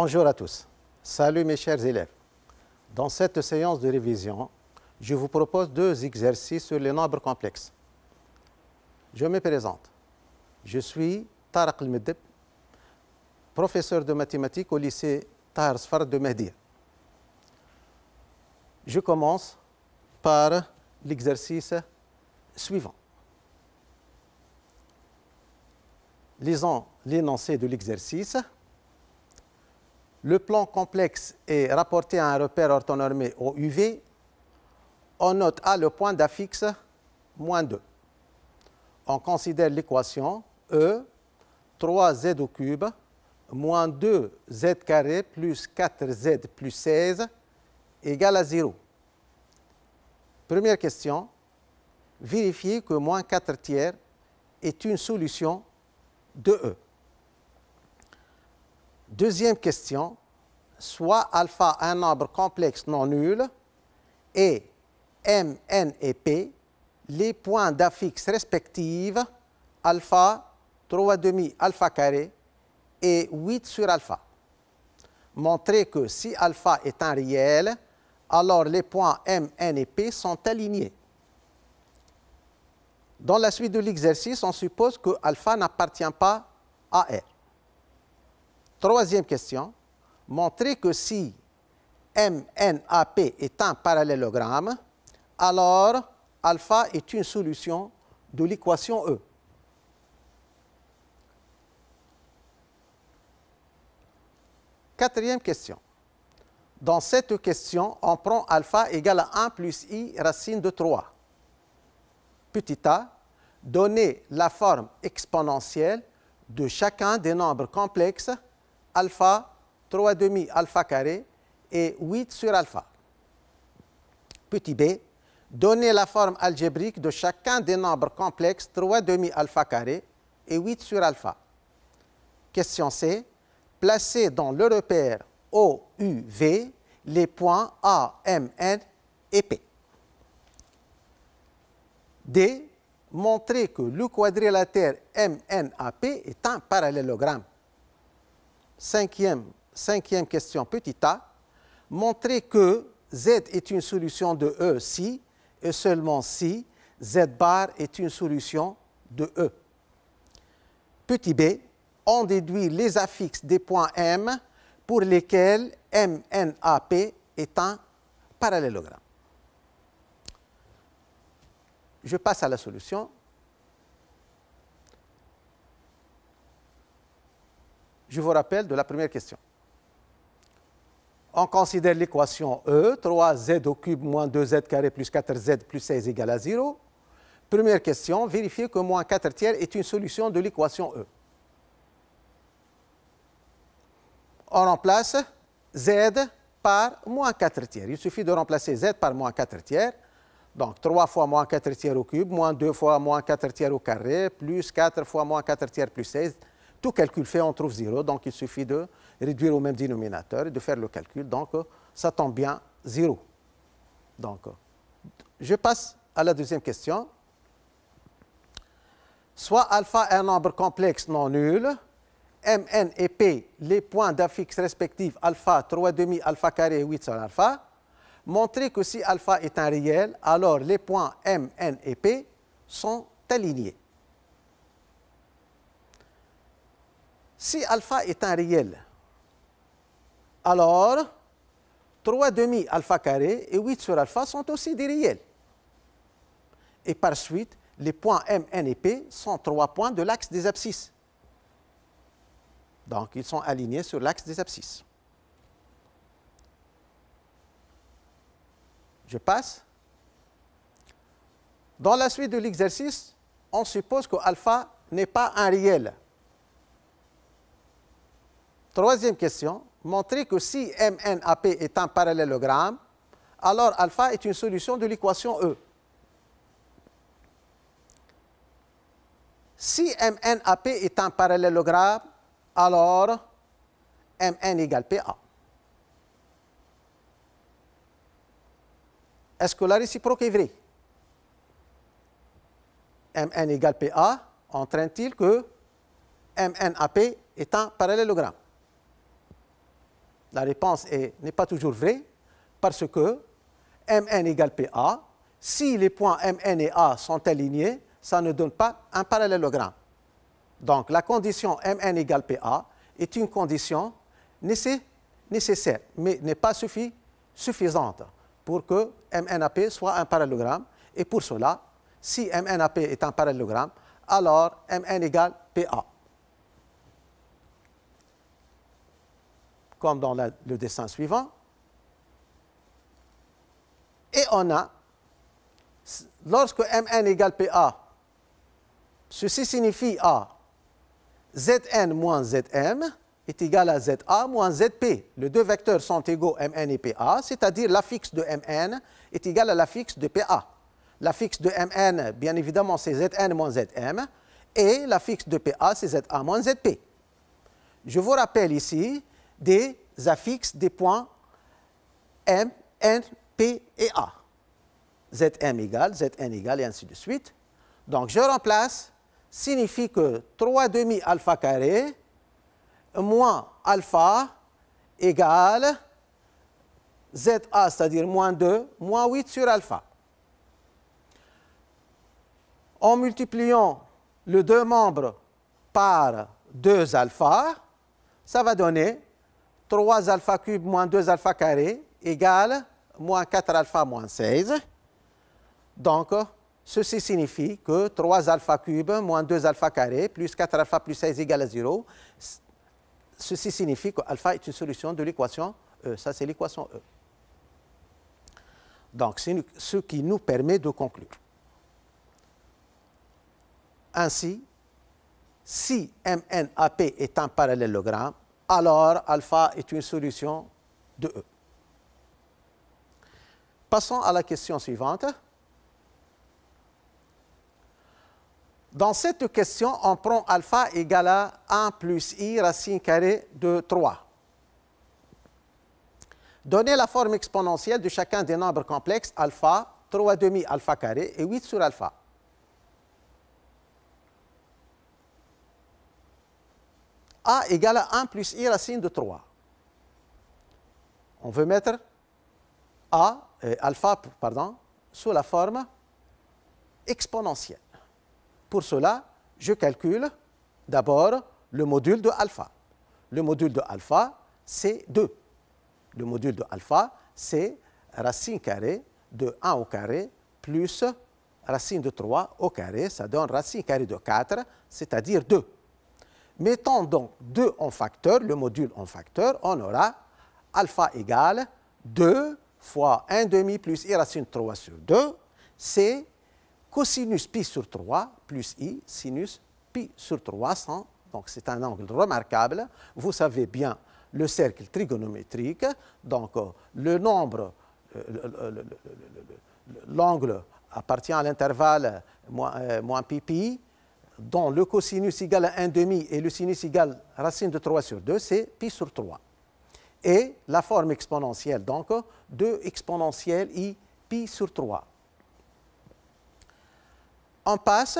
Bonjour à tous. Salut mes chers élèves. Dans cette séance de révision, je vous propose deux exercices sur les nombres complexes. Je me présente. Je suis Tarek Meddeb, professeur de mathématiques au lycée Tahar Sfar de Medir. Je commence par l'exercice suivant. Lisons l'énoncé de l'exercice le plan complexe est rapporté à un repère orthonormé au UV, on note A le point d'affixe moins 2. On considère l'équation E 3z au cube moins 2z plus 4z plus 16 égale à 0. Première question, vérifier que moins 4 tiers est une solution de E. Deuxième question, soit alpha un nombre complexe non nul et m, n et p, les points d'affixe respectifs alpha 3,5 alpha carré et 8 sur alpha. Montrez que si alpha est un réel, alors les points m, n et p sont alignés. Dans la suite de l'exercice, on suppose que alpha n'appartient pas à R. Troisième question, montrer que si MNAP est un parallélogramme, alors alpha est une solution de l'équation E. Quatrième question. Dans cette question, on prend alpha égale à 1 plus i racine de 3. Petit a, donner la forme exponentielle de chacun des nombres complexes alpha demi alpha carré et 8 sur alpha. Petit b, donner la forme algébrique de chacun des nombres complexes demi alpha carré et 8 sur alpha. Question C, placer dans le repère OUV les points A, M, N et P. D, montrer que le quadrilatère MNAP est un parallélogramme. Cinquième, question, petit a, montrer que Z est une solution de E si et seulement si Z bar est une solution de E. Petit b, on déduit les affixes des points M pour lesquels M, MNAP est un parallélogramme. Je passe à la solution. je vous rappelle de la première question. On considère l'équation E, 3z au cube moins 2z carré plus 4z plus 16 égale à 0. Première question, vérifiez que moins 4 tiers est une solution de l'équation E. On remplace z par moins 4 tiers. Il suffit de remplacer z par moins 4 tiers. Donc 3 fois moins 4 tiers au cube, moins 2 fois moins 4 tiers au carré, plus 4 fois moins 4 tiers plus 16 tout calcul fait, on trouve 0, donc il suffit de réduire au même dénominateur et de faire le calcul. Donc, ça tombe bien, 0. Donc, je passe à la deuxième question. Soit alpha est un nombre complexe non nul, M, N et P, les points d'affixe respectifs alpha, 3,5, alpha carré et 8 sur alpha. Montrer que si alpha est un réel, alors les points M, N et P sont alignés. Si alpha est un réel, alors 3 demi alpha carré et 8 sur alpha sont aussi des réels. Et par suite, les points M, N et P sont trois points de l'axe des abscisses. Donc, ils sont alignés sur l'axe des abscisses. Je passe. Dans la suite de l'exercice, on suppose que alpha n'est pas un réel. Troisième question, montrer que si MNAP est un parallélogramme, alors alpha est une solution de l'équation E. Si MNAP est un parallélogramme, alors Mn égale PA. Est-ce que la réciproque est vraie Mn égale PA entraîne-t-il que MNAP est un parallélogramme la réponse n'est pas toujours vraie parce que Mn égale PA, si les points Mn et A sont alignés, ça ne donne pas un parallélogramme. Donc la condition Mn égale PA est une condition nécessaire, mais n'est pas suffisante pour que MNAP soit un parallélogramme. Et pour cela, si MNAP est un parallélogramme, alors Mn égale PA. comme dans le dessin suivant. Et on a, lorsque Mn égale PA, ceci signifie A, Zn moins Zm est égal à ZA moins ZP. Les deux vecteurs sont égaux Mn et PA, c'est-à-dire l'affixe de Mn est égal à l'affixe de PA. L'affixe de Mn, bien évidemment, c'est Zn moins Zm, et l'affixe de PA, c'est ZA moins ZP. Je vous rappelle ici des affixes des points M, N, P et A. Zm égale, Zn égale, et ainsi de suite. Donc, je remplace, signifie que 3 demi alpha carré moins alpha égale ZA, c'est-à-dire moins 2, moins 8 sur alpha. En multipliant le deux membres par 2 alpha, ça va donner 3 alpha cube moins 2 alpha carré égale moins 4 alpha moins 16. Donc, ceci signifie que 3 alpha cube moins 2 alpha carré plus 4 alpha plus 16 égale à 0. Ceci signifie que alpha est une solution de l'équation E. Ça, c'est l'équation E. Donc, c'est ce qui nous permet de conclure. Ainsi, si MNAP est un parallélogramme, alors alpha est une solution de E. Passons à la question suivante. Dans cette question, on prend alpha égale à 1 plus i racine carrée de 3. Donnez la forme exponentielle de chacun des nombres complexes alpha, 3 demi alpha carré et 8 sur alpha. a égale à 1 plus i racine de 3. On veut mettre a, alpha pardon, sous la forme exponentielle. Pour cela, je calcule d'abord le module de alpha. Le module de alpha, c'est 2. Le module de alpha, c'est racine carrée de 1 au carré plus racine de 3 au carré. Ça donne racine carrée de 4, c'est-à-dire 2. Mettons donc 2 en facteur, le module en facteur, on aura alpha égale 2 fois 1 demi plus i racine 3 sur 2, c'est cosinus pi sur 3 plus i sinus pi sur 300. Donc c'est un angle remarquable. Vous savez bien le cercle trigonométrique, donc euh, le nombre, euh, l'angle appartient à l'intervalle moins, euh, pi pi, dont le cosinus égal à 1,5 et le sinus égal racine de 3 sur 2, c'est pi sur 3. Et la forme exponentielle, donc, 2 exponentielle i pi sur 3. On passe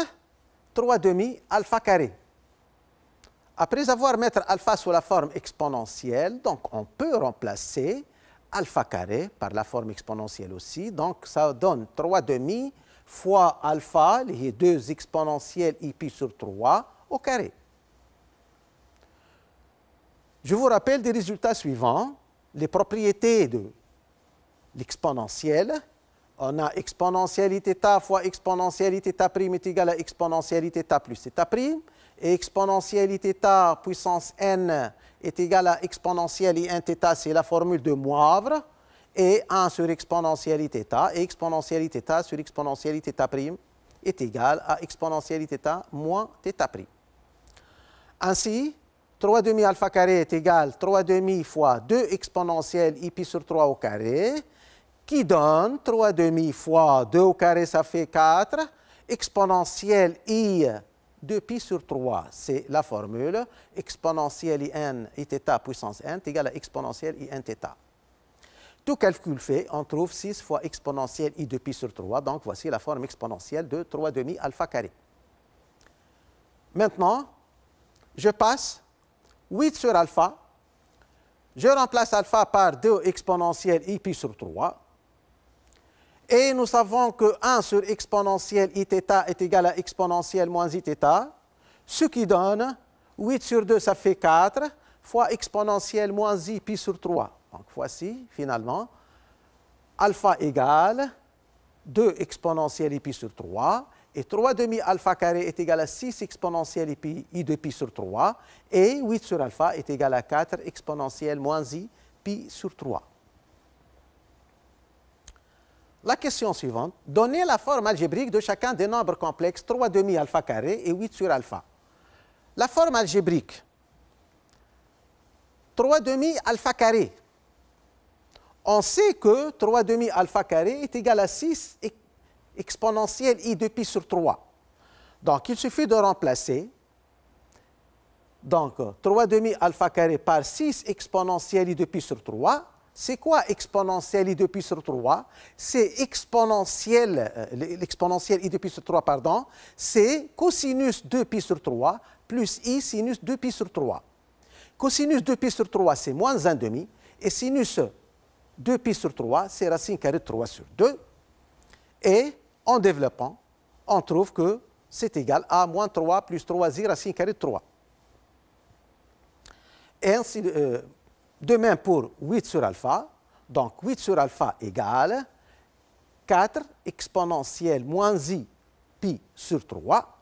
3 demi alpha carré. Après avoir mettre alpha sous la forme exponentielle, donc on peut remplacer alpha carré par la forme exponentielle aussi. Donc ça donne 3 3,5 fois alpha, les deux exponentielles i pi sur 3 au carré. Je vous rappelle des résultats suivants. Les propriétés de l'exponentielle. On a exponentielle θ fois exponentielle θ prime est égal à exponentielle θ plus θ prime. Et exponentielle θ puissance n est égal à exponentielle i1 θ, c'est la formule de Moivre et 1 sur exponentielle θ, et exponentielle θ sur exponentielle θ' est égal à exponentielle θ moins θ'. Ainsi, 3 demi alpha carré est égal à 3 demi fois 2 exponentielle i pi sur 3 au carré, qui donne 3 demi fois 2 au carré, ça fait 4, exponentielle i 2 pi sur 3, c'est la formule exponentielle i n i θ puissance n est égale à exponentielle i n θ. Tout calcul fait, on trouve 6 fois exponentielle i de pi sur 3. Donc voici la forme exponentielle de 3 demi alpha carré. Maintenant, je passe 8 sur alpha. Je remplace alpha par 2 exponentielle i pi sur 3. Et nous savons que 1 sur exponentielle i est égal à exponentielle moins i ce qui donne 8 sur 2, ça fait 4, fois exponentielle moins i pi sur 3. Donc voici finalement alpha égale 2 exponentielle i pi sur 3 et 3 demi alpha carré est égal à 6 exponentielle i, i de pi sur 3 et 8 sur alpha est égal à 4 exponentielle moins i pi sur 3. La question suivante, donnez la forme algébrique de chacun des nombres complexes 3 demi alpha carré et 8 sur alpha. La forme algébrique 3 demi alpha carré on sait que 3 demi alpha carré est égal à 6 exponentielle i de pi sur 3. Donc, il suffit de remplacer donc demi alpha carré par 6 exponentielle i de pi sur 3. C'est quoi exponentielle i de pi sur 3 C'est exponentielle, euh, l'exponentielle i de pi sur 3, pardon, c'est cosinus 2 pi sur 3 plus i sinus 2 pi sur 3. Cosinus 2 pi sur 3, c'est moins 1 demi, et sinus 2 pi sur 3, c'est racine carrée de 3 sur 2. Et en développant, on trouve que c'est égal à moins 3 plus 3i racine carrée de 3. Et ainsi, euh, de même pour 8 sur alpha, donc 8 sur alpha égale 4 exponentielle moins i pi sur 3.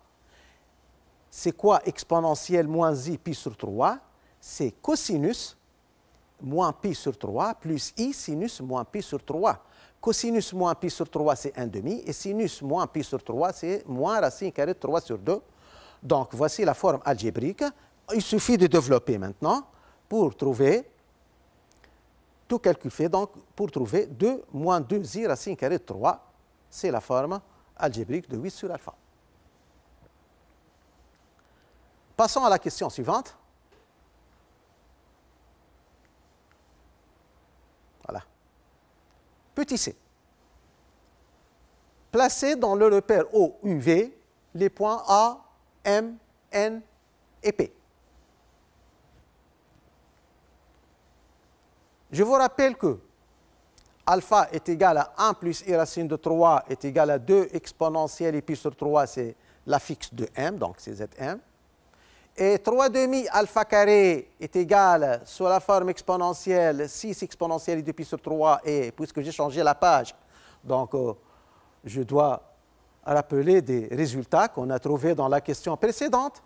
C'est quoi exponentielle moins i pi sur 3 C'est cosinus moins pi sur 3 plus i sinus moins pi sur 3. Cosinus moins pi sur 3, c'est 1 demi. Et sinus moins pi sur 3, c'est moins racine carrée de 3 sur 2. Donc, voici la forme algébrique. Il suffit de développer maintenant pour trouver, tout calcul fait, donc pour trouver 2 moins 2i racine carrée de 3. C'est la forme algébrique de 8 sur alpha. Passons à la question suivante. tissé. Placez dans le repère OUV les points A, M, N et P. Je vous rappelle que alpha est égal à 1 plus i racine de 3 est égal à 2 exponentielle et pi sur 3, c'est la fixe de m, donc c'est zm et demi alpha carré est égal sur la forme exponentielle 6 exponentielle 2 pi sur 3 et puisque j'ai changé la page, donc euh, je dois rappeler des résultats qu'on a trouvés dans la question précédente.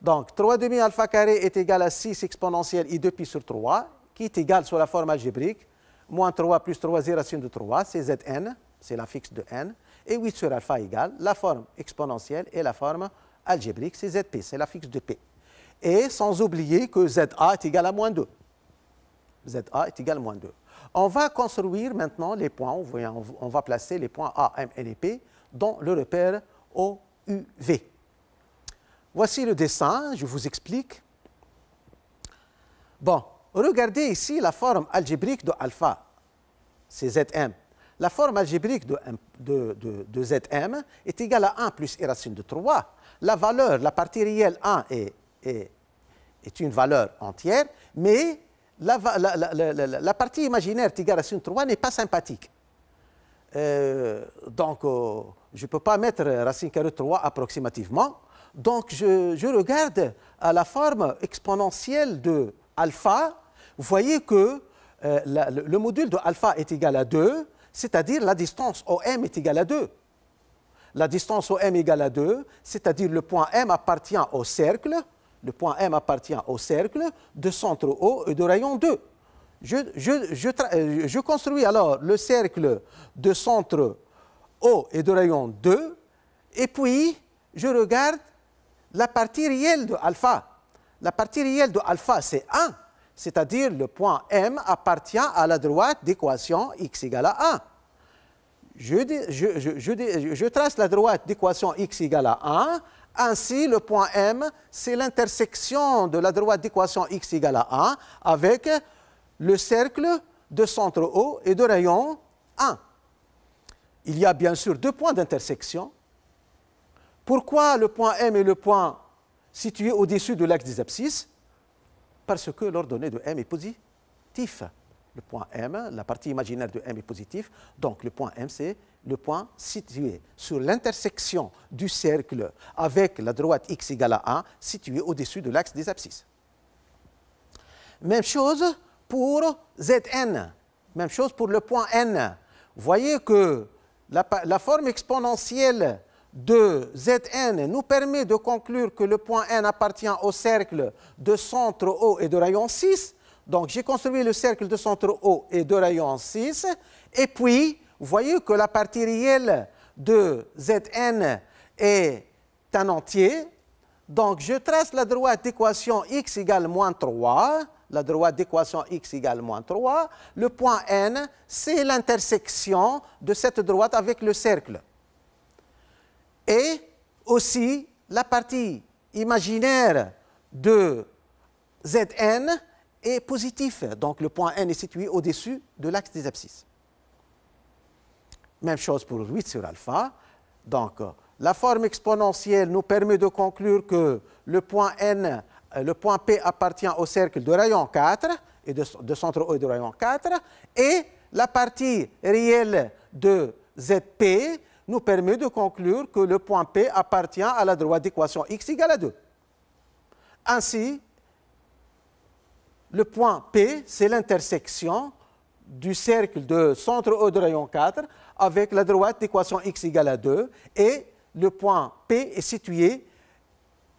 Donc 3 demi alpha carré est égal à 6 exponentielle i 2 pi sur 3 qui est égal sur la forme algébrique moins 3 plus 3 racine de 3, c'est zn, c'est la fixe de n, et 8 sur alpha égal, la forme exponentielle et la forme algébrique, c'est ZP, c'est la fixe de P. Et sans oublier que ZA est égal à moins 2. ZA est égal à moins 2. On va construire maintenant les points, on va placer les points A, M, N et P dans le repère O, U, V. Voici le dessin, je vous explique. Bon, regardez ici la forme algébrique de alpha, c'est Zm. La forme algébrique de, de, Zm est égale à 1 plus I racine de 3 la valeur, la partie réelle 1 est, est, une valeur entière, mais la, la, la, la partie imaginaire racine 3 n'est pas sympathique. Euh, donc, euh, je ne peux pas mettre racine carrée 3 approximativement. Donc, je, regarde à la forme exponentielle de alpha. Vous voyez que euh, le, module de alpha est égal à 2, c'est-à-dire la distance OM est égale à 2 la distance OM égale à 2, c'est-à-dire le point M appartient au cercle, le point M appartient au cercle de centre O et de rayon 2. Euh, je, construis alors le cercle de centre O et de rayon 2, et puis je regarde la partie réelle de alpha. La partie réelle de alpha, c'est 1, c'est-à-dire le point M appartient à la droite d'équation x égale à 1 je, trace la droite d'équation x égale à 1. Ainsi, le point M, c'est l'intersection de la droite d'équation x égale à 1 avec le cercle de centre O et de rayon 1. Il y a bien sûr deux points d'intersection. Pourquoi le point M est le point situé au-dessus de l'axe des abscisses Parce que l'ordonnée de M est positive le point M, la partie imaginaire de M est positive, donc le point M, c'est le point situé sur l'intersection du cercle avec la droite x égale à 1, située au-dessus de l'axe des abscisses. Même chose pour Zn, même chose pour le point N. Vous voyez que la forme exponentielle de Zn nous permet de conclure que le point N appartient au cercle de centre O et de rayon 6, donc j'ai construit le cercle de centre O et de rayon 6. Et puis, vous voyez que la partie réelle de Zn est un entier. Donc je trace la droite d'équation x égale moins 3. La droite d'équation x égale moins 3. Le point N, c'est l'intersection de cette droite avec le cercle. Et aussi la partie imaginaire de Zn, est positif. Donc le point N est situé au-dessus de l'axe des abscisses. Même chose pour 8 sur alpha. Donc la forme exponentielle nous permet de conclure que le point N, euh, le point P appartient au cercle de rayon 4 et de, centre O et de rayon 4 et la partie réelle de ZP nous permet de conclure que le point P appartient à la droite d'équation x égale à 2. Ainsi, le point P, c'est l'intersection du cercle de centre E de rayon 4 avec la droite d'équation x égale à 2 et le point P est situé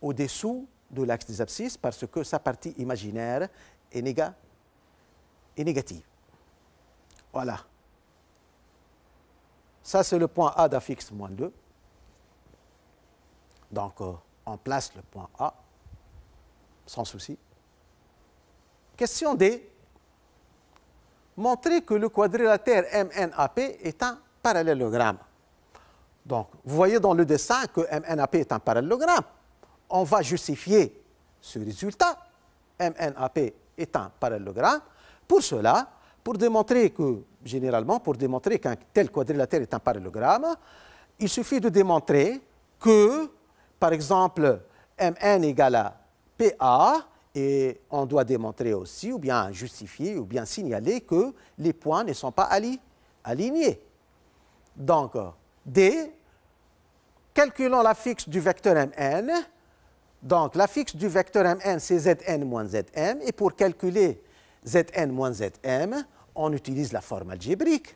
au-dessous de l'axe des abscisses parce que sa partie imaginaire est, négative. Voilà. Ça, c'est le point A d'affixe moins 2. Donc, euh, on place le point A sans souci. Question D. Montrer que le quadrilatère MNAP est un parallélogramme. Donc, vous voyez dans le dessin que MNAP est un parallélogramme. On va justifier ce résultat. MNAP est un parallélogramme. Pour cela, pour démontrer que, généralement, pour démontrer qu'un tel quadrilatère est un parallélogramme, il suffit de démontrer que, par exemple, Mn égale à PA, et on doit démontrer aussi, ou bien justifier, ou bien signaler que les points ne sont pas alignés. Donc, D, calculons la fixe du vecteur Mn. Donc, la fixe du vecteur Mn, c'est Zn moins Zm. Et pour calculer Zn moins Zm, on utilise la forme algébrique.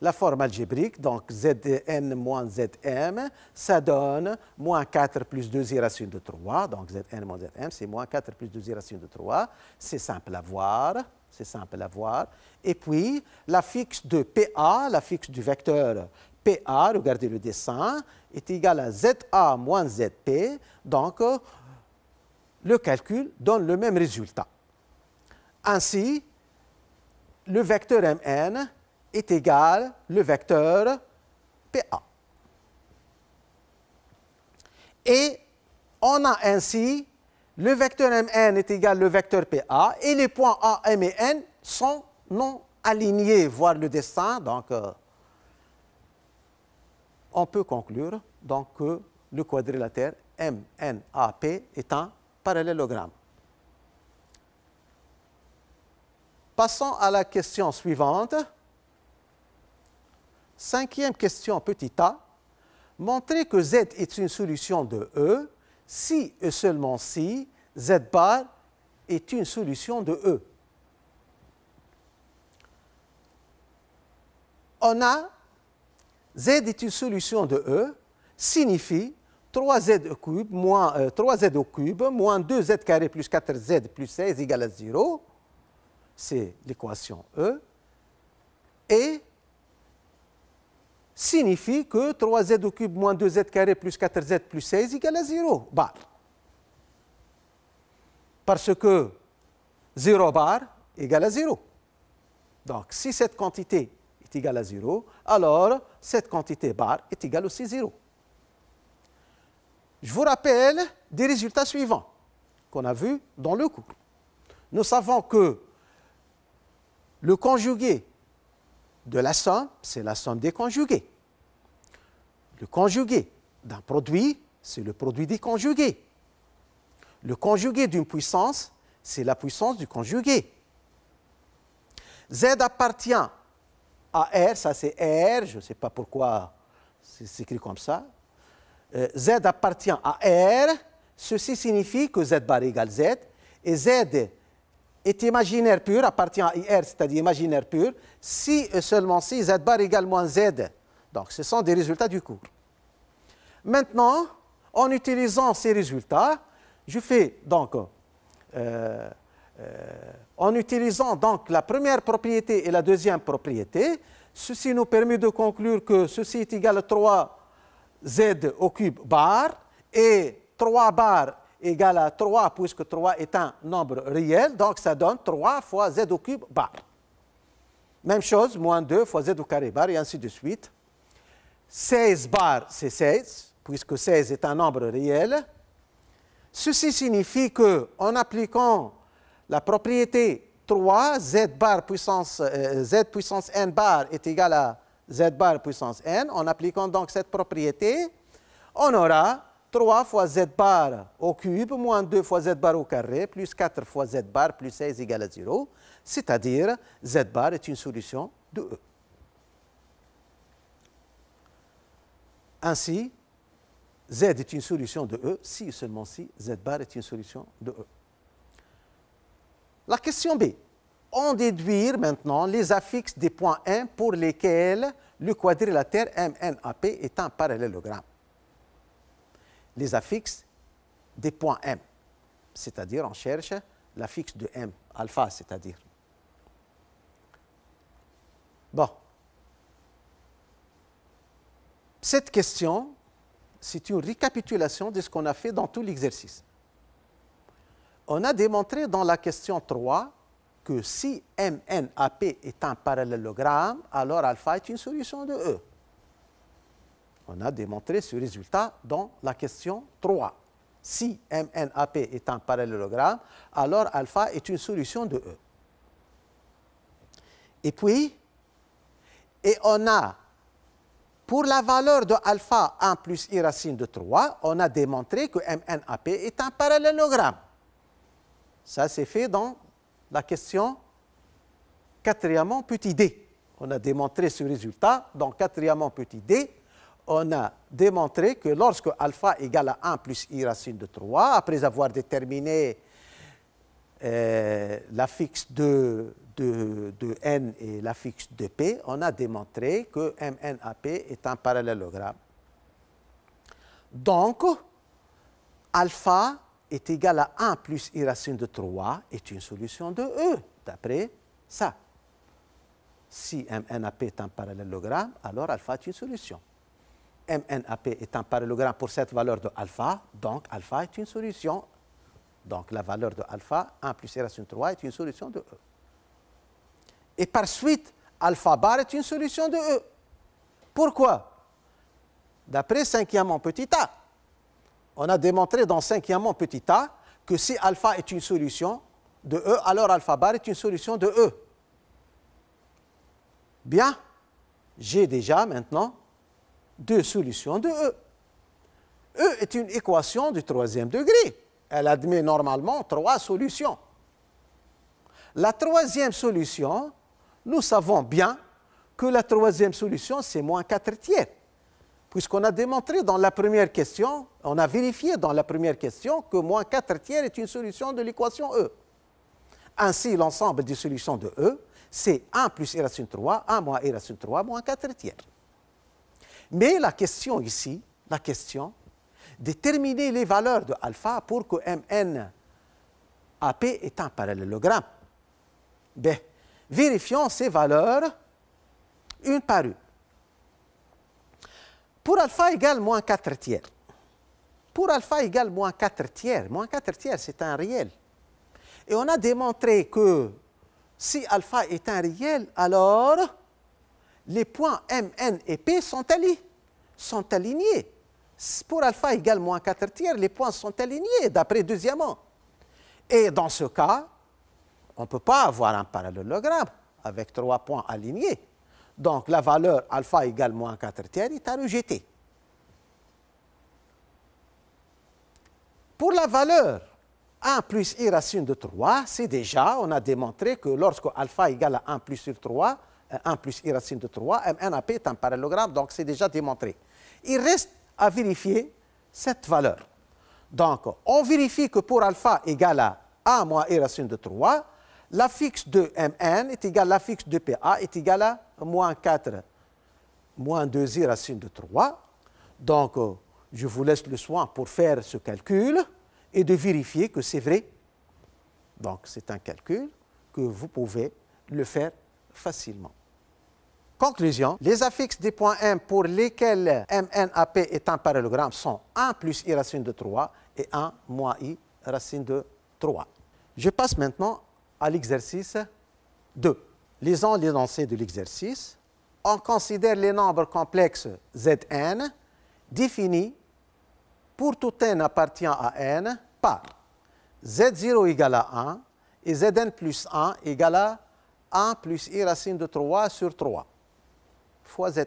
La forme algébrique, donc Zn moins Zm, ça donne moins 4 plus 2i de 3. Donc Zn moins Zm, c'est moins 4 plus 2i de 3. C'est simple à voir. C'est simple à voir. Et puis, la fixe de PA, la fixe du vecteur PA, regardez le dessin, est égale à ZA moins ZP. Donc, le calcul donne le même résultat. Ainsi, le vecteur MN est égal le vecteur PA. Et on a ainsi le vecteur MN est égal le vecteur PA et les points A, M et N sont non alignés, voire le dessin. Donc, euh, on peut conclure donc, que le quadrilatère MNAP est un parallélogramme. Passons à la question suivante. Cinquième question, petit a, montrer que Z est une solution de E si et seulement si Z bar est une solution de E. On a Z est une solution de E signifie 3Z au cube moins 3Z euh, au cube 2Z carré plus 4Z plus 16 égale à 0. C'est l'équation E. Et signifie que 3z au cube moins 2z carré plus 4z plus 16 égale à 0 bar. Parce que 0 bar égale à 0. Donc, si cette quantité est égale à 0, alors cette quantité bar est égale aussi à 0. Je vous rappelle des résultats suivants qu'on a vus dans le couple. Nous savons que le conjugué de la somme, c'est la somme des conjugués. Le conjugué d'un produit, c'est le produit des conjugués. Le conjugué d'une puissance, c'est la puissance du conjugué. Z appartient à R, ça c'est R, je ne sais pas pourquoi c'est écrit comme ça. Euh, Z appartient à R, ceci signifie que Z bar égale Z, et Z est imaginaire pur, appartient à IR, c'est-à-dire imaginaire pur, si et euh, seulement si Z bar égale moins Z. Donc ce sont des résultats du cours. Maintenant, en utilisant ces résultats, je fais donc, euh, euh, en utilisant donc la première propriété et la deuxième propriété, ceci nous permet de conclure que ceci est égal à 3z au cube bar et 3 bar égal à 3 puisque 3 est un nombre réel, donc ça donne 3 fois z au cube bar. Même chose, moins 2 fois z au carré bar et ainsi de suite. 16 bar, c'est 16, puisque 16 est un nombre réel. Ceci signifie que, en appliquant la propriété 3, z bar puissance, euh, z puissance n bar est égal à z bar puissance n, en appliquant donc cette propriété, on aura 3 fois z bar au cube moins 2 fois z bar au carré plus 4 fois z bar plus 16 égale à 0, c'est-à-dire z bar est une solution de E. Ainsi, Z est une solution de E si et seulement si Z bar est une solution de E. La question B. On déduire maintenant les affixes des points M pour lesquels le quadrilatère MNAP est un parallélogramme. Les affixes des points M, c'est-à-dire on cherche l'affixe de M, alpha, c'est-à-dire. Bon, cette question, c'est une récapitulation de ce qu'on a fait dans tout l'exercice. On a démontré dans la question 3 que si MNAP est un parallélogramme, alors alpha est une solution de E. On a démontré ce résultat dans la question 3. Si MNAP est un parallélogramme, alors alpha est une solution de E. Et puis, et on a pour la valeur de alpha 1 plus i racine de 3, on a démontré que MNAP est un parallélogramme. Ça, c'est fait dans la question quatrièmement petit d. On a démontré ce résultat dans quatrièmement petit d. On a démontré que lorsque alpha égale à 1 plus i racine de 3, après avoir déterminé l'affixe euh, la fixe de, de, N et l'affixe de P, on a démontré que MNAP est un parallélogramme. Donc, alpha est égal à 1 plus I racine de 3 est une solution de E, d'après ça. Si MNAP est un parallélogramme, alors alpha est une solution. MNAP est un parallélogramme pour cette valeur de alpha, donc alpha est une solution. Donc la valeur de alpha, 1 plus I racine de 3, est une solution de E. Et par suite, alpha bar est une solution de E. Pourquoi D'après cinquième petit a. On a démontré dans cinquième petit a que si alpha est une solution de E, alors alpha bar est une solution de E. Bien, j'ai déjà maintenant deux solutions de E. E est une équation du troisième degré. Elle admet normalement trois solutions. La troisième solution, nous savons bien que la troisième solution, c'est moins 4 tiers. Puisqu'on a démontré dans la première question, on a vérifié dans la première question que moins 4 tiers est une solution de l'équation E. Ainsi, l'ensemble des solutions de E, c'est 1 plus I racine 3, 1 moins I racine 3, moins 4 tiers. Mais la question ici, la question, déterminer les valeurs de alpha pour que Mn AP est un parallélogramme. B. Ben, Vérifions ces valeurs une par une. Pour alpha égale moins 4 tiers. Pour alpha égale moins 4 tiers, moins 4 tiers, c'est un réel. Et on a démontré que si alpha est un réel, alors les points M, N et P sont sont alignés. Pour alpha égale moins 4 tiers, les points sont alignés d'après deuxièmement. Et dans ce cas, on ne peut pas avoir un parallélogramme avec trois points alignés. Donc, la valeur alpha égale moins 4 tiers est à rejeter. Pour la valeur 1 plus i racine de 3, c'est déjà, on a démontré que lorsque alpha égale à 1 plus sur 3, 1 euh, plus i racine de 3, MNAP est un parallélogramme, donc c'est déjà démontré. Il reste à vérifier cette valeur. Donc, on vérifie que pour alpha égale à 1 moins i racine de 3, l'affixe de Mn est égal à l'affixe de Pa est égal à moins 4, moins 2i racine de 3. Donc, euh, je vous laisse le soin pour faire ce calcul et de vérifier que c'est vrai. Donc, c'est un calcul que vous pouvez le faire facilement. Conclusion, les affixes des points M pour lesquels MNAP est un parallélogramme sont 1 plus i racine de 3 et 1 moins i racine de 3. Je passe maintenant à l'exercice 2. Lisons l'énoncé de l'exercice. On considère les nombres complexes Zn définis pour tout n appartient à n par Z0 égale à 1 et Zn plus 1 égale à 1 plus i racine de 3 sur 3 fois Zn.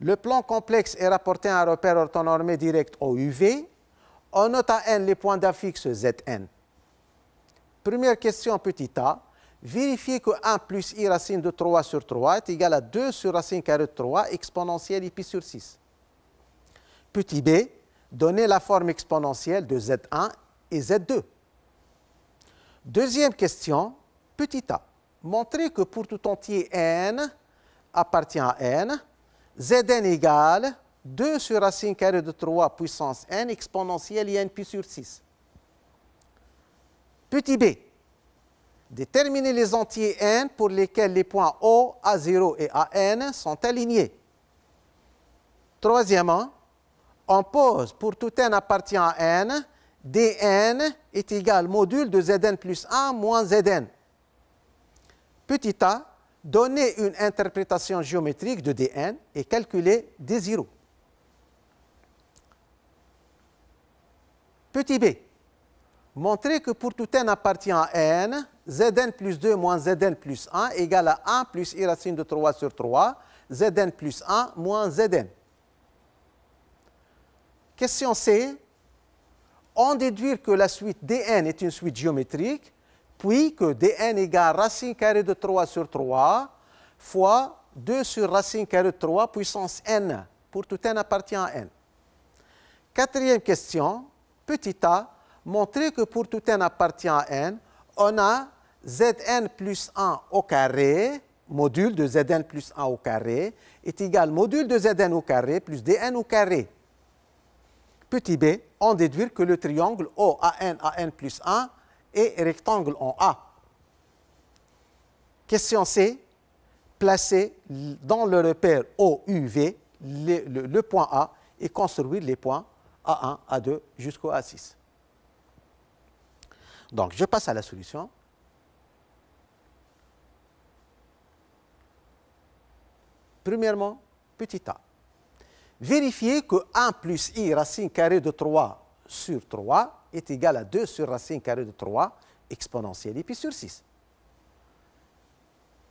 Le plan complexe est rapporté à un repère orthonormé direct au UV. On note à n les points d'affixe Zn Première question, petit a. Vérifiez que 1 plus i racine de 3 sur 3 est égal à 2 sur racine carrée de 3 exponentielle i pi sur 6. Petit b, donnez la forme exponentielle de z1 et z2. Deuxième question, petit a. Montrez que pour tout entier n appartient à n, zn égale 2 sur racine carrée de 3 puissance n exponentielle i n pi sur 6. Petit b, déterminer les entiers n pour lesquels les points O, A0 et AN sont alignés. Troisièmement, on pose pour tout n appartient à n, dn est égal module de zn plus 1 moins zn. Petit a, donner une interprétation géométrique de dn et calculer d0. Petit b, montrer que pour tout n appartient à n, zn plus 2 moins zn plus 1 égale à 1 plus i racine de 3 sur 3, zn plus 1 moins zn. Question C. On déduire que la suite dn est une suite géométrique, puis que dn égale racine carrée de 3 sur 3 fois 2 sur racine carrée de 3 puissance n, pour tout n appartient à n. Quatrième question, petit a, montrer que pour tout n appartient à n, on a zn plus 1 au carré, module de zn plus 1 au carré, est égal module de zn au carré plus dn au carré. Petit b, on déduire que le triangle OAN, AN plus 1 est rectangle en A. Question C, placer dans le repère OUV le, le point A et construire les points A1, A2 jusqu'au A6. Donc, je passe à la solution. Premièrement, petit a. Vérifiez que 1 plus i racine carrée de 3 sur 3 est égal à 2 sur racine carrée de 3 exponentielle et pi sur 6.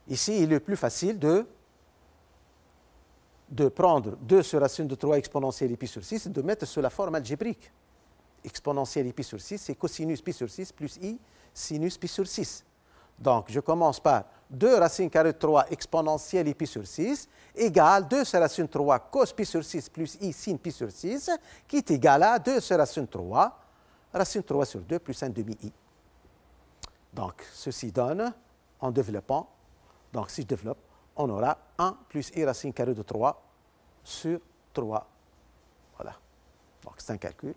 Ici, il est plus facile de, de prendre 2 sur racine de 3 exponentielle épi sur 6 et de mettre sous la forme algébrique exponentielle pi sur 6, c'est cosinus pi sur 6 plus i sinus pi sur 6. Donc, je commence par 2 racine carrée de 3 exponentielle et pi sur 6 égale 2 sur racine 3 cos pi sur 6 plus i sin pi sur 6 qui est égal à 2 sur racine 3, racine 3 sur 2 plus 1 demi i. Donc, ceci donne, en développant, donc si je développe, on aura 1 plus i racine carrée de 3 sur 3. Voilà. Donc, c'est un calcul.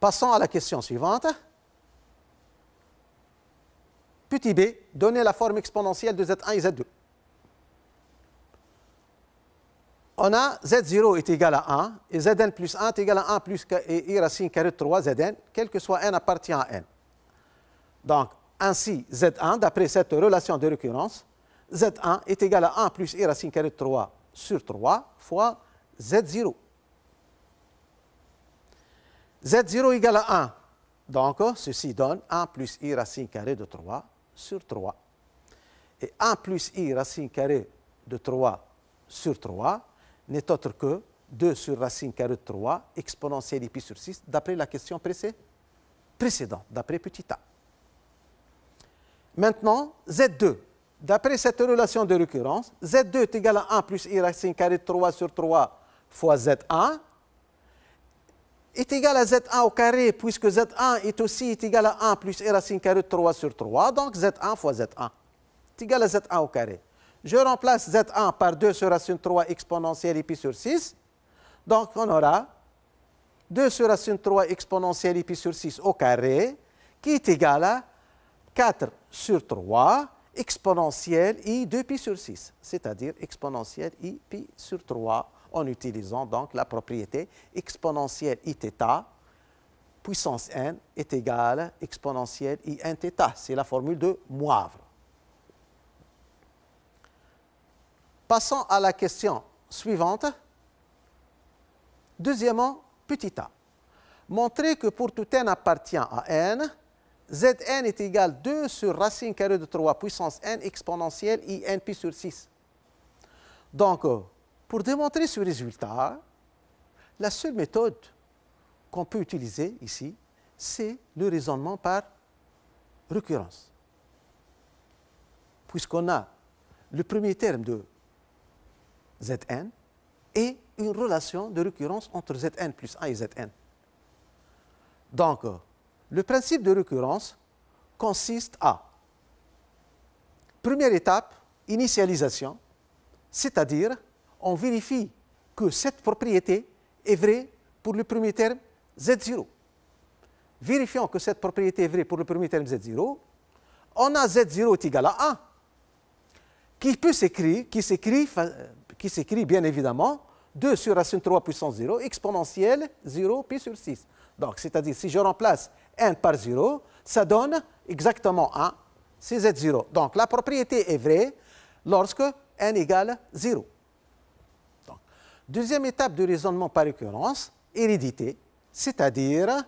Passons à la question suivante. Petit b, donnez la forme exponentielle de z1 et z2. On a z0 est égal à 1 et zn plus 1 est égal à 1 plus i racine carré de 3 zn, quel que soit n appartient à n. Donc, ainsi, z1, d'après cette relation de récurrence, z1 est égal à 1 plus i racine carré de 3 sur 3 fois z0. Z0 égale à 1. Donc, ceci donne 1 plus i racine carrée de 3 sur 3. Et 1 plus i racine carrée de 3 sur 3 n'est autre que 2 sur racine carrée de 3 exponentielle i pi sur 6 d'après la question précédente, d'après petit a. Maintenant, Z2. D'après cette relation de récurrence, Z2 est égal à 1 plus i racine carrée de 3 sur 3 fois Z1 est égal à Z1 au carré, puisque Z1 est aussi égal à 1 plus E racine carrée de 3 sur 3, donc Z1 fois Z1 est égal à Z1 au carré. Je remplace Z1 par 2 sur racine 3 exponentielle et pi sur 6, donc on aura 2 sur racine 3 exponentielle et pi sur 6 au carré, qui est égal à 4 sur 3 exponentielle i 2 pi sur 6, c'est-à-dire exponentielle i pi sur 3 en utilisant donc la propriété exponentielle iθ puissance n est égale exponentielle i n C'est la formule de Moivre. Passons à la question suivante. Deuxièmement, petit a. Montrez que pour tout n appartient à n, zn est égal 2 sur racine carrée de 3 puissance n exponentielle i n pi sur 6. Donc, pour démontrer ce résultat, la seule méthode qu'on peut utiliser ici, c'est le raisonnement par récurrence. Puisqu'on a le premier terme de Zn et une relation de récurrence entre Zn plus 1 et Zn. Donc, le principe de récurrence consiste à, première étape, initialisation, c'est-à-dire on vérifie que cette propriété est vraie pour le premier terme Z0. Vérifiant que cette propriété est vraie pour le premier terme Z0, on a Z0 est égal à 1, qui peut s'écrire, qui s'écrit, euh, bien évidemment 2 sur racine 3 puissance 0 exponentielle 0 pi sur 6. Donc, c'est-à-dire, si je remplace n par 0, ça donne exactement 1, c'est Z0. Donc, la propriété est vraie lorsque n égale 0. Deuxième étape de raisonnement par récurrence, hérédité, c'est-à-dire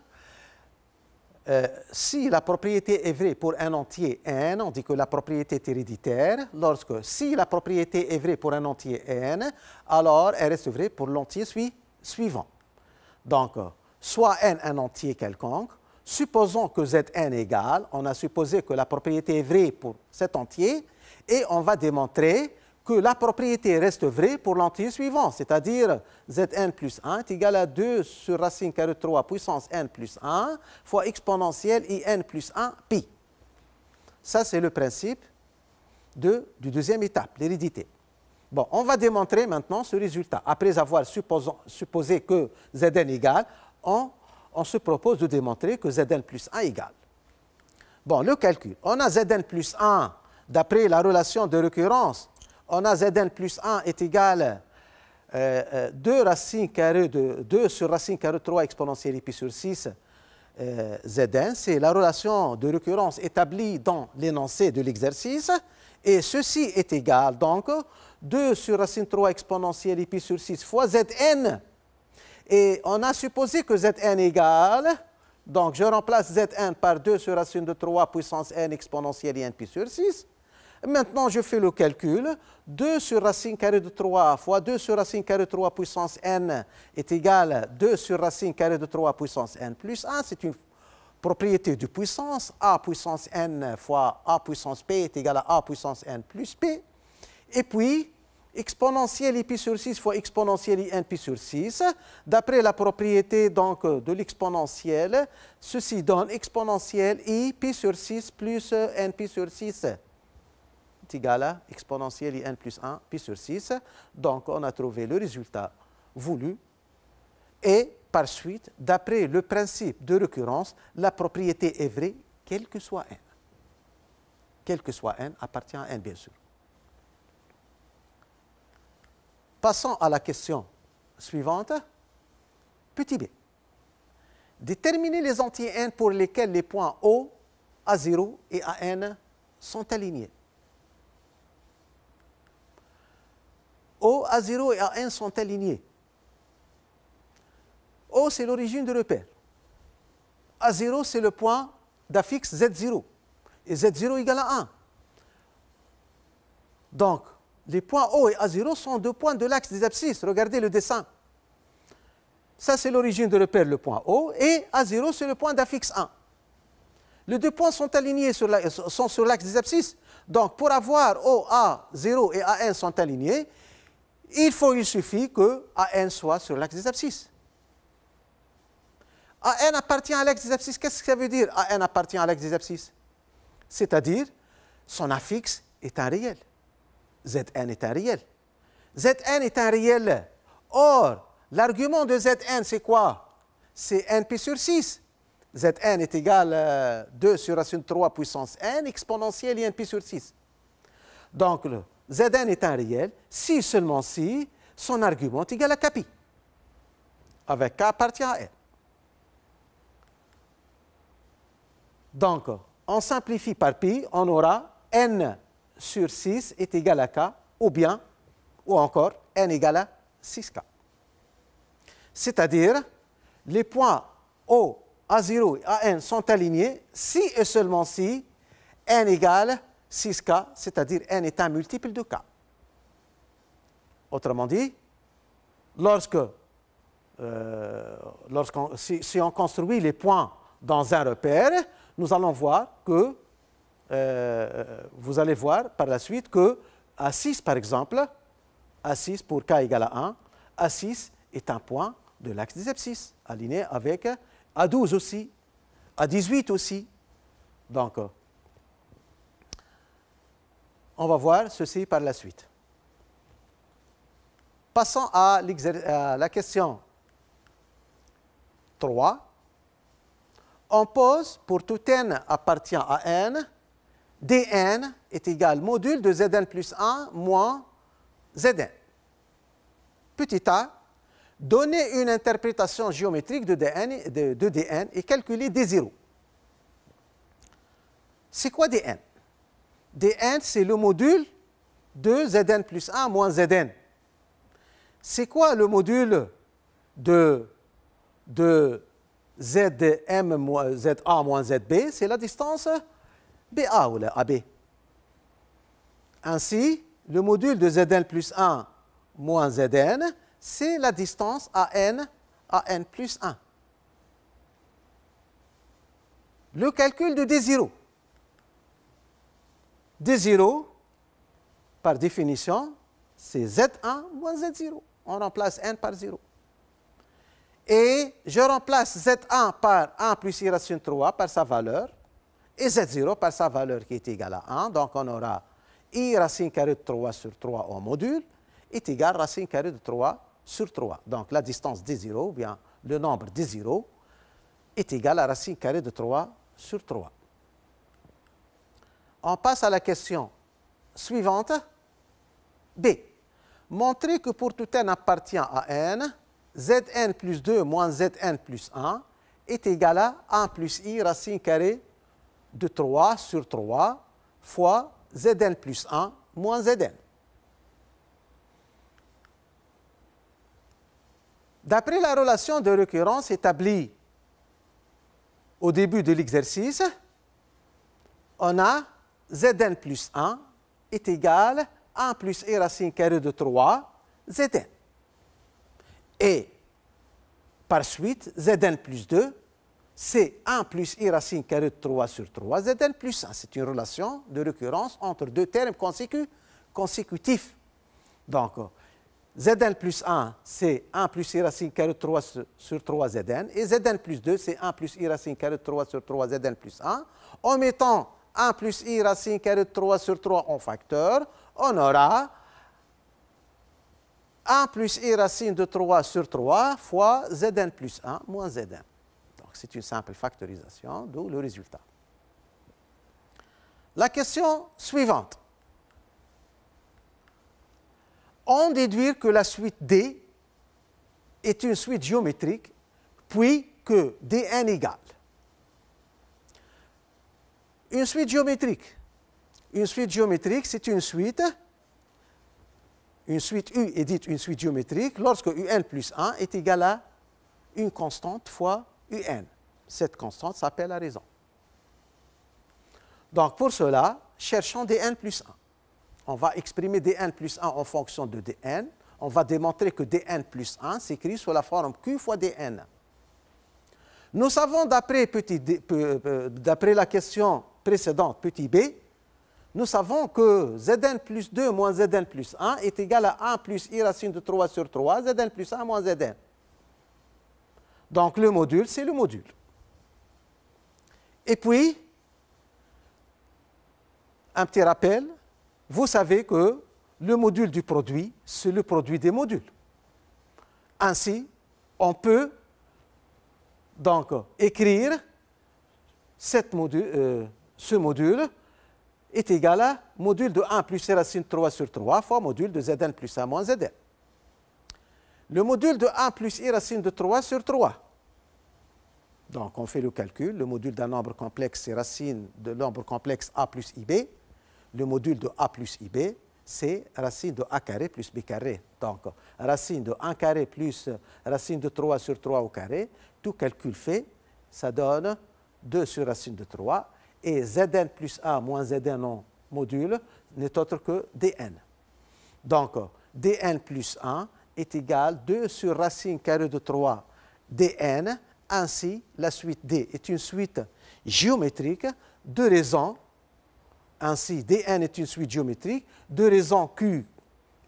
euh, si la propriété est vraie pour un entier n, on dit que la propriété est héréditaire, lorsque si la propriété est vraie pour un entier n, alors elle reste vraie pour l'entier suivant. Donc, soit n un entier quelconque, supposons que zn égal, on a supposé que la propriété est vraie pour cet entier, et on va démontrer que la propriété reste vraie pour l'entier suivant, c'est-à-dire zn plus 1 est égal à 2 sur racine carré 3 puissance n plus 1 fois exponentielle in plus 1 pi. Ça, c'est le principe de, du deuxième étape, l'hérédité. Bon, on va démontrer maintenant ce résultat. Après avoir supposé que zn égale, on, on se propose de démontrer que zn plus 1 égale. Bon, le calcul. On a zn plus 1 d'après la relation de récurrence on a Zn plus 1 est égal à euh, 2 euh, de 2 sur racine carré de 3 exponentielle pi sur 6 euh, Zn, c'est la relation de récurrence établie dans l'énoncé de l'exercice. Et ceci est égal donc 2 sur racine 3 exponentielle pi sur 6 fois Zn. Et on a supposé que Zn égal donc je remplace Zn par 2 sur racine de 3 puissance n exponentielle n pi sur 6. Maintenant, je fais le calcul. 2 sur racine carrée de 3 fois 2 sur racine carrée de 3 puissance n est égal à 2 sur racine carrée de 3 puissance n plus 1. C'est une propriété de puissance. a puissance n fois a puissance p est égal à a puissance n plus p. Et puis, exponentielle i pi sur 6 fois exponentielle i n pi sur 6. D'après la propriété donc, de l'exponentielle, ceci donne exponentielle i pi sur 6 plus n pi sur 6 égal à exponentielle i n plus 1 pi sur 6. Donc, on a trouvé le résultat voulu. Et par suite, d'après le principe de récurrence, la propriété est vraie, quelle que soit n. Quel que soit n, appartient à n, bien sûr. Passons à la question suivante. Petit b. Déterminer les entiers n pour lesquels les points O a 0 et AN sont alignés. O, A0 et A1 sont alignés. O, c'est l'origine de repère. A0, c'est le point d'affixe Z0. Et Z0 égale à 1. Donc, les points O et A0 sont deux points de l'axe des abscisses. Regardez le dessin. Ça, c'est l'origine de repère, le point O. Et A0, c'est le point d'affixe 1. Les deux points sont alignés sur sont sur l'axe des abscisses. Donc, pour avoir O, A0 et A1 sont alignés, il, faut, il suffit que AN soit sur l'axe des abscisses. AN appartient à l'axe des abscisses. Qu'est-ce que ça veut dire AN appartient à l'axe des abscisses C'est-à-dire, son affixe est un réel. Zn est un réel. Zn est un réel. Or, l'argument de Zn, c'est quoi C'est pi sur 6. Zn est égal à euh, 2 sur racine 3 puissance n exponentielle et pi sur 6. Donc, le... Zn est un réel si seulement si son argument est égal à Kpi, avec K appartient à n. Donc, on simplifie par pi, on aura n sur 6 est égal à k, ou bien, ou encore, n égal à 6k. C'est-à-dire, les points O, A0 et AN sont alignés si et seulement si n égale 6 k c'est-à-dire N est un multiple de K. Autrement dit, lorsque, euh, si, on construit les points dans un repère, nous allons voir que, euh, euh, vous allez voir par la suite que A6 par exemple, A6 pour k égale à 1, A6 est un point de l'axe des abscisses, aligné avec A12 aussi, A18 aussi. Donc, on va voir ceci par la suite. Passons à, la question 3. On pose pour tout n appartient à n, dn est égal module de zn plus 1 moins zn. Petit a, donner une interprétation géométrique de dn, de dn et calculer d0. C'est quoi dn Dn, c'est le module de Zn plus 1 moins Zn. C'est quoi le module de, Zm moins Za moins Zb C'est la distance BA ou la AB. Ainsi, le module de Zn plus 1 moins Zn, c'est la distance AN, AN plus 1. Le calcul de D0. D0, par définition, c'est Z1 moins Z0. On remplace n par 0. Et je remplace Z1 par 1 plus i racine 3 par sa valeur, et Z0 par sa valeur qui est égale à 1. Donc on aura i racine carrée de 3 sur 3 en module est égal à racine carrée de 3 sur 3. Donc la distance D0, ou bien le nombre D0, est égal à racine carrée de 3 sur 3. On passe à la question suivante. B. Montrer que pour tout n appartient à n, zn plus 2 moins zn plus 1 est égal à 1 plus i racine carrée de 3 sur 3 fois zn plus 1 moins zn. D'après la relation de récurrence établie au début de l'exercice, on a Zn plus 1 est égal à 1 plus i e racine carré de 3 Zn. Et par suite, Zn plus 2, c'est 1 plus i e racine carré de 3 sur 3 Zn plus 1. C'est une relation de récurrence entre deux termes consécutifs. Donc, Zn plus 1, c'est 1 plus i e racine carré de 3 sur 3 Zn. Et Zn plus 2, c'est 1 plus i racine carré de 3 sur 3 Zn plus 1. En mettant 1 plus i racine carré de 3 sur 3 en facteur, on aura 1 plus i racine de 3 sur 3 fois zn plus 1 moins zn. Donc c'est une simple factorisation, d'où le résultat. La question suivante. On déduire que la suite D est une suite géométrique, puis que Dn égale une suite géométrique. Une suite géométrique, c'est une suite. Une suite U est dite une suite géométrique lorsque UN plus 1 est égal à une constante fois UN. Cette constante s'appelle la raison. Donc pour cela, cherchons dn plus 1. On va exprimer dn plus 1 en fonction de dn. On va démontrer que dn plus 1 s'écrit sous la forme q fois dn. Nous savons d'après, la question précédente, petit b, nous savons que Zn plus 2 moins Zn plus 1 est égal à 1 plus i racine de 3 sur 3, Zn plus 1 moins Zn. Donc le module, c'est le module. Et puis, un petit rappel, vous savez que le module du produit, c'est le produit des modules. Ainsi, on peut donc écrire cette module, euh, ce module est égal à module de 1 plus c racine de 3 sur 3 fois module de zn plus 1 moins zn. Le module de 1 plus i racine de 3 sur 3. Donc on fait le calcul, le module d'un nombre complexe c'est racine de nombre complexe a plus ib. Le module de a plus ib, c'est racine de a carré plus b carré. Donc racine de 1 carré plus racine de 3 sur 3 au carré, tout calcul fait, ça donne 2 sur racine de 3 et Zn plus A moins Zn en module n'est autre que Dn. Donc, Dn plus 1 est égal à 2 sur racine carrée de 3 Dn. Ainsi, la suite D est une suite géométrique Deux raisons. Ainsi, Dn est une suite géométrique de raisons Q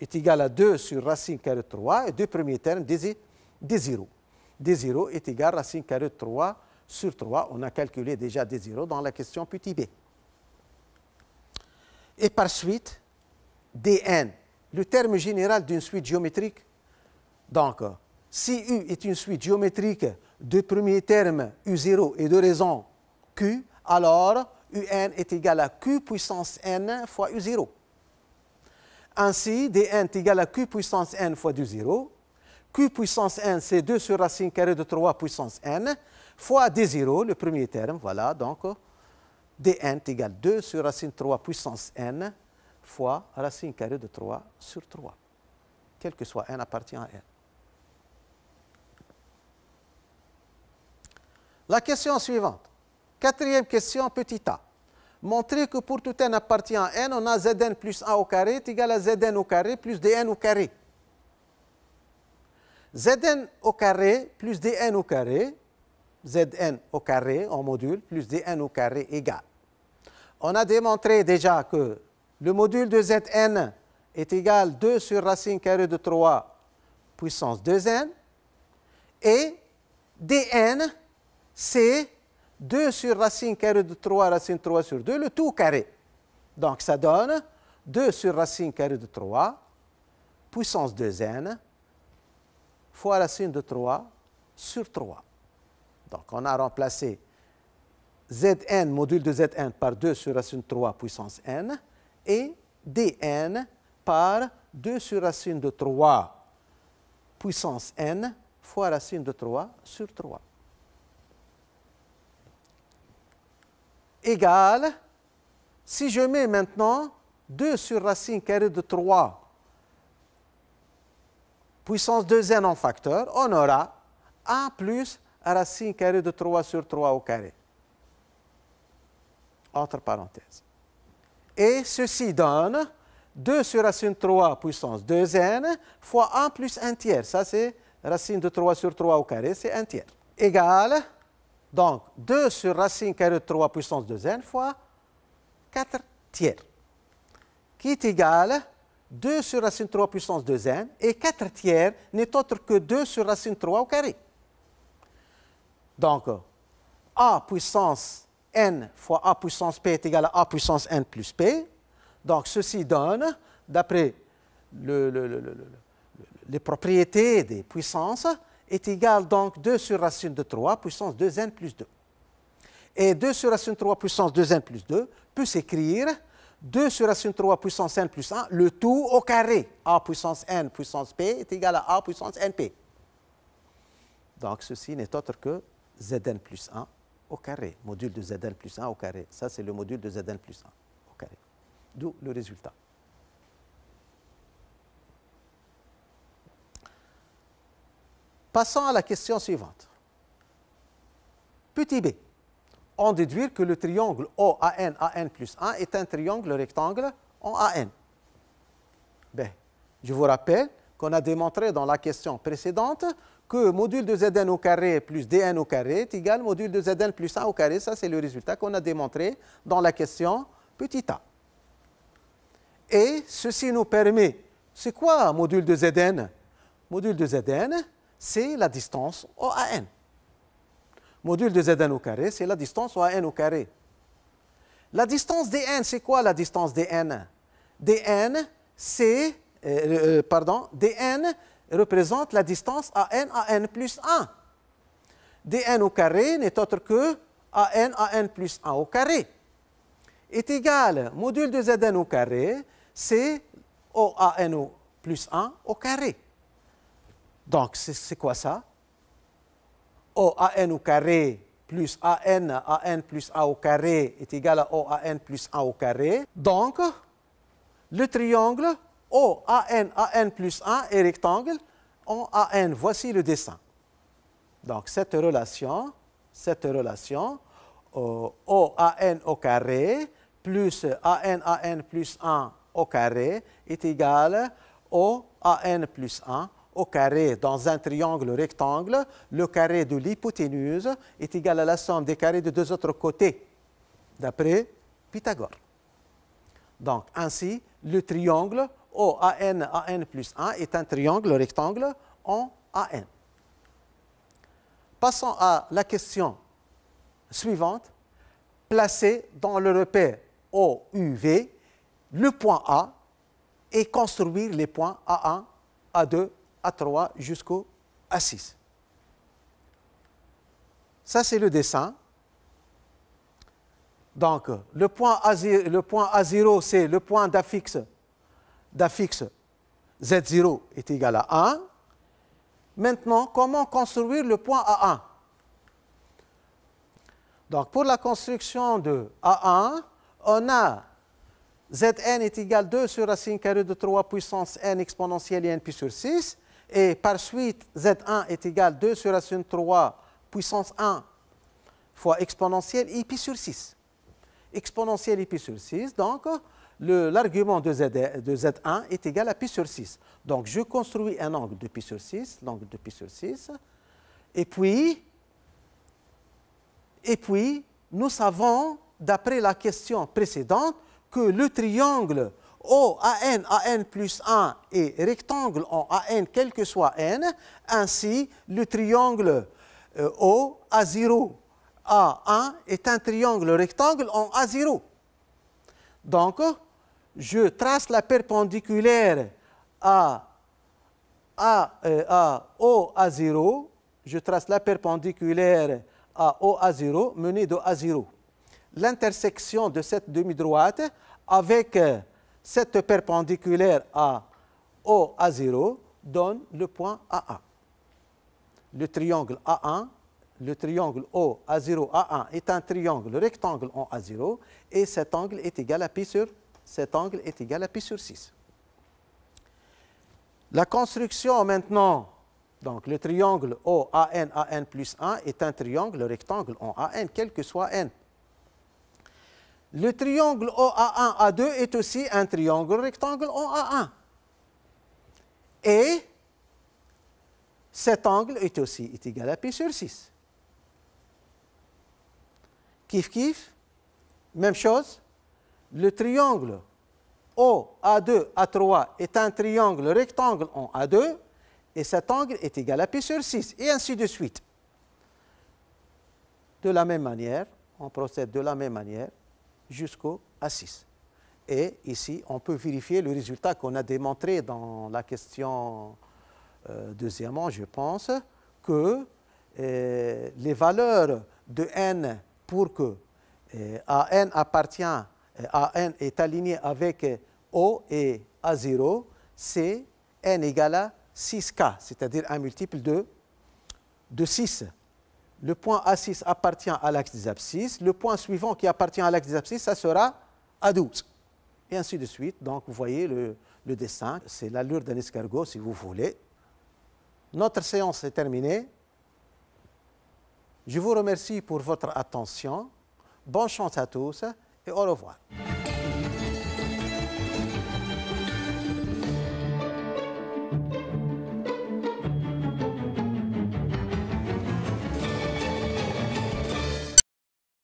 est égal à 2 sur racine carrée de 3 et deux premiers termes d 0. D0 est égal à racine carrée de 3 sur 3, on a calculé déjà des zéros dans la question petit b. Et par suite, dn, le terme général d'une suite géométrique. Donc, si U est une suite géométrique de premier terme U0 et de raison Q, alors UN est égal à Q puissance N fois U0. Ainsi, dn est égal à Q puissance N fois du 0 Q puissance N, c'est 2 sur racine carrée de 3 puissance N fois D0, le premier terme, voilà, donc Dn égale 2 sur racine 3 puissance n fois racine carrée de 3 sur 3, quel que soit n appartient à n. La question suivante. Quatrième question, petit a. Montrer que pour tout n appartient à n, on a zn plus 1 au carré est égal à zn au carré plus dn au carré. zn au carré plus dn au carré Zn au carré en module plus Dn au carré égale. On a démontré déjà que le module de Zn est égal à 2 sur racine carrée de 3 puissance 2n et dn c'est 2 sur racine carrée de 3 racine 3 sur 2 le tout carré. Donc ça donne 2 sur racine carrée de 3 puissance 2n fois racine de 3 sur 3. Donc on a remplacé Zn, module de Zn, par 2 sur racine de 3 puissance n, et Dn par 2 sur racine de 3 puissance n fois racine de 3 sur 3. Égal, si je mets maintenant 2 sur racine carrée de 3 puissance 2n en facteur, on aura 1 plus racine carrée de 3 sur 3 au carré. Entre parenthèses. Et ceci donne 2 sur racine 3 puissance 2n fois 1 plus 1 tiers. Ça, c'est racine de 3 sur 3 au carré, c'est 1 tiers. Égale, donc, 2 sur racine carrée de 3 puissance 2n fois 4 tiers. Qui est égal 2 sur racine 3 puissance 2n et 4 tiers n'est autre que 2 sur racine 3 au carré. Donc, a puissance n fois a puissance p est égal à a puissance n plus p. Donc, ceci donne, d'après le, les propriétés des puissances, est égal donc 2 sur racine de 3 puissance 2n plus 2. Et 2 sur racine de 3 puissance 2n plus 2 peut s'écrire 2 sur racine 3 puissance n plus 1, le tout au carré, a puissance n puissance p est égal à a puissance np. Donc ceci n'est autre que Zn plus 1 au carré, module de Zn plus 1 au carré. Ça, c'est le module de Zn plus 1 au carré. D'où le résultat. Passons à la question suivante. Petit b, on déduit que le triangle OAN, AN plus 1 est un triangle rectangle en AN. je vous rappelle qu'on a démontré dans la question précédente que module de Zn au carré plus Dn au carré est égal module de Zn plus 1 au carré. Ça, c'est le résultat qu'on a démontré dans la question petit a. Et ceci nous permet, c'est quoi module de Zn Module de Zn, c'est la distance au n. Module de Zn au carré, c'est la distance au n au carré. La distance dn, c'est quoi la distance dn dn, c'est, euh, euh, pardon, dn, représente la distance AN à N plus 1. dn au carré n'est autre que AN à N plus 1 au carré. Est égal, module de Zn au carré, c'est OAN plus 1 au carré. Donc, c'est quoi ça OAN au carré plus AN, N plus 1 au carré est égal à OAN plus 1 au carré. Donc, le triangle O, AN, plus 1 est rectangle en AN. Voici le dessin. Donc, cette relation, cette relation, euh, au carré plus AN, plus 1 au carré est égale O, AN plus 1 au carré dans un triangle rectangle. Le carré de l'hypoténuse est égal à la somme des carrés de deux autres côtés, d'après Pythagore. Donc, ainsi, le triangle O, AN, plus 1 est un triangle rectangle en AN. Passons à la question suivante. Placer dans le repère OUV le point A et construire les points A1, A2, A3 jusqu'au A6. Ça, c'est le dessin. Donc, le point A0, c'est le point d'affixe d'affixe Z0 est égal à 1. Maintenant, comment construire le point A1 Donc, pour la construction de A1, on a Zn est égal à 2 sur racine carrée de 3 puissance n exponentielle et pi sur 6. Et par suite, Z1 est égal à 2 sur racine 3 puissance 1 fois exponentielle i pi sur 6. Exponentielle i pi sur 6, donc l'argument de, Z1 est égal à pi sur 6. Donc, je construis un angle de pi sur 6, l'angle de pi sur 6, et puis, et puis nous savons, d'après la question précédente, que le triangle OAN, plus 1 est rectangle en AN, quel que soit N. Ainsi, le triangle euh, O A0, A1 est un triangle rectangle en A0. Donc, je trace la perpendiculaire à, à, euh, O 0, je trace la perpendiculaire à O à 0 menée de A 0. L'intersection de cette demi-droite avec cette perpendiculaire à O à 0 donne le point A1, Le triangle A1 le triangle O a 0 A1 est un triangle rectangle en A0 et cet angle est égal à pi sur, cet angle est égal à pi sur 6. La construction maintenant, donc le triangle OANAN AN plus 1 est un triangle rectangle en AN, quel que soit N. Le triangle O a 1 A2 est aussi un triangle rectangle en A1. Et cet angle est aussi égal à pi sur 6. Kif kif, même chose. Le triangle O, a 2 A3 est un triangle rectangle en A2 et cet angle est égal à pi sur 6 et ainsi de suite. De la même manière, on procède de la même manière jusqu'au A6. Et ici, on peut vérifier le résultat qu'on a démontré dans la question euh, deuxièmement, je pense, que euh, les valeurs de n pour que euh, AN appartient, euh, AN est aligné avec euh, O et A0, c'est N égale à 6K, c'est-à-dire un multiple de, 6. Le point A6 appartient à l'axe des abscisses. Le point suivant qui appartient à l'axe des abscisses, ça sera A12. Et ainsi de suite. Donc, vous voyez le dessin. C'est l'allure d'un escargot, si vous voulez. Notre séance est terminée. Je vous remercie pour votre attention. Bonne chance à tous et au revoir.